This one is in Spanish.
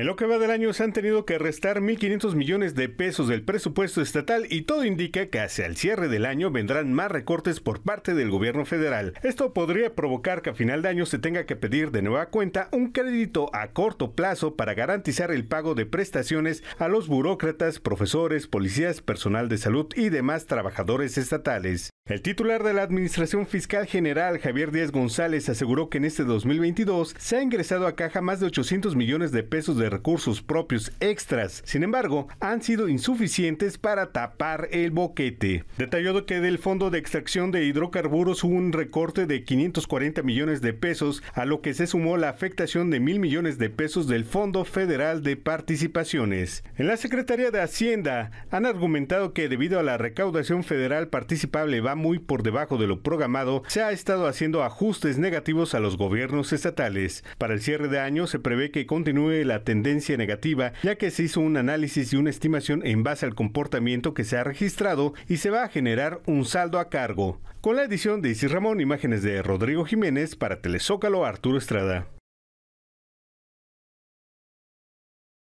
En lo que va del año se han tenido que restar 1.500 millones de pesos del presupuesto estatal y todo indica que hacia el cierre del año vendrán más recortes por parte del gobierno federal. Esto podría provocar que a final de año se tenga que pedir de nueva cuenta un crédito a corto plazo para garantizar el pago de prestaciones a los burócratas, profesores, policías, personal de salud y demás trabajadores estatales. El titular de la Administración Fiscal General, Javier Díaz González, aseguró que en este 2022 se ha ingresado a caja más de 800 millones de pesos de recursos propios extras. Sin embargo, han sido insuficientes para tapar el boquete. Detalló que del Fondo de Extracción de Hidrocarburos hubo un recorte de 540 millones de pesos, a lo que se sumó la afectación de mil millones de pesos del Fondo Federal de Participaciones. En la Secretaría de Hacienda han argumentado que debido a la recaudación federal participable muy por debajo de lo programado, se ha estado haciendo ajustes negativos a los gobiernos estatales. Para el cierre de año se prevé que continúe la tendencia negativa, ya que se hizo un análisis y una estimación en base al comportamiento que se ha registrado y se va a generar un saldo a cargo. Con la edición de Isis Ramón, imágenes de Rodrigo Jiménez para Telezócalo Arturo Estrada.